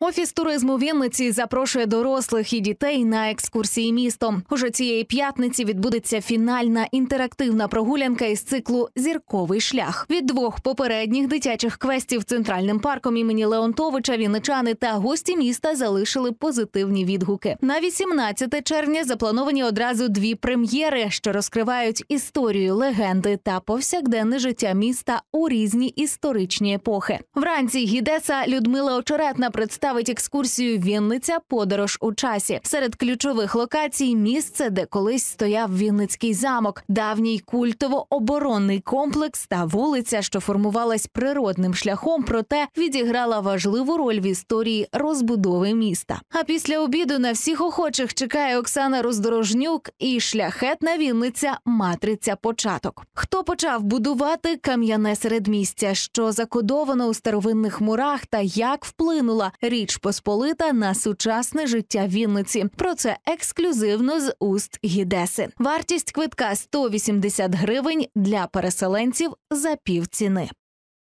Офіс туризму Вінниці запрошує дорослих і дітей на екскурсії містом. Уже цієї п'ятниці відбудеться фінальна інтерактивна прогулянка із циклу Зірковий шлях від двох попередніх дитячих квестів центральним парком імені Леонтовича вінничани та гості міста залишили позитивні відгуки. На 18 червня заплановані одразу дві прем'єри, що розкривають історію, легенди та повсякденне життя міста у різні історичні епохи. Вранці гідеса Людмила Очеретна представила представить екскурсію Вінниця Подорож у часі серед ключових локацій. Місце, де колись стояв Вінницький замок, давній культово-оборонний комплекс та вулиця, що формувалась природним шляхом, проте відіграла важливу роль в історії розбудови міста. А після обіду на всіх охочих чекає Оксана Роздорожнюк і шляхетна Вінниця матриця початок. Хто почав будувати кам'яне середмістя, що закодовано у старовинних мурах, та як вплинула Річ Посполита на сучасне життя Вінниці. Про це ексклюзивно з уст Гідеси. Вартість квитка 180 гривень для переселенців за пів ціни.